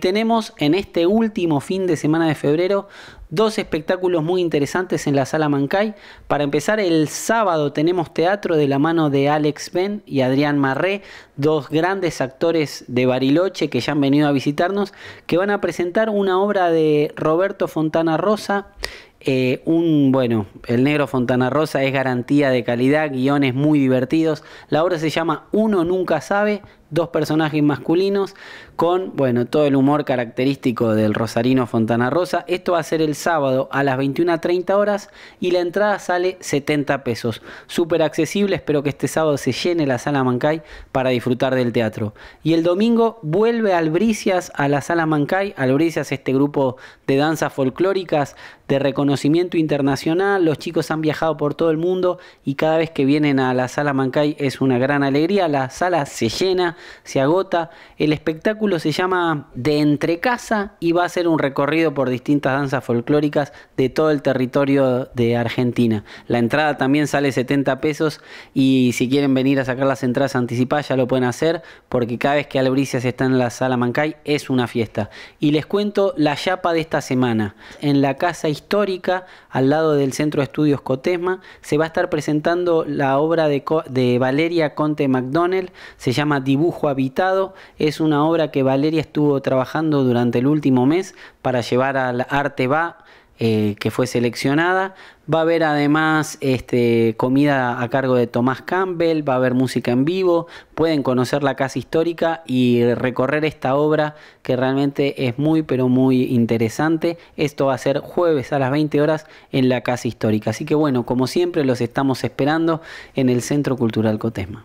Tenemos en este último fin de semana de febrero dos espectáculos muy interesantes en la sala Mancay. Para empezar, el sábado tenemos teatro de la mano de Alex Ben y Adrián Marré, dos grandes actores de Bariloche que ya han venido a visitarnos, que van a presentar una obra de Roberto Fontana Rosa. Eh, un bueno, el negro Fontana Rosa es garantía de calidad, guiones muy divertidos. La obra se llama Uno nunca sabe, dos personajes masculinos con, bueno, todo el humor característico del Rosarino Fontana Rosa. Esto va a ser el sábado a las 21.30 horas y la entrada sale 70 pesos. Súper accesible, espero que este sábado se llene la sala Mancay para disfrutar del teatro. Y el domingo vuelve Albricias a la sala Mancay. Albricias, este grupo de danzas folclóricas de reconocimiento internacional. Los chicos han viajado por todo el mundo y cada vez que vienen a la sala Mancay es una gran alegría. La sala se llena se agota. El espectáculo se llama De Entre Casa y va a ser un recorrido por distintas danzas folclóricas de todo el territorio de Argentina. La entrada también sale 70 pesos y si quieren venir a sacar las entradas anticipadas ya lo pueden hacer porque cada vez que Albricias está en la sala Mancay es una fiesta. Y les cuento la yapa de esta semana. En la casa histórica al lado del Centro de Estudios Cotesma se va a estar presentando la obra de, Valeria Conte McDonnell, se llama Dibu habitado es una obra que Valeria estuvo trabajando durante el último mes para llevar al Arte Va. Eh, que fue seleccionada. Va a haber además este, comida a cargo de Tomás Campbell, va a haber música en vivo, pueden conocer la casa histórica y recorrer esta obra que realmente es muy pero muy interesante. Esto va a ser jueves a las 20 horas en la casa histórica. Así que bueno, como siempre los estamos esperando en el Centro Cultural Cotesma.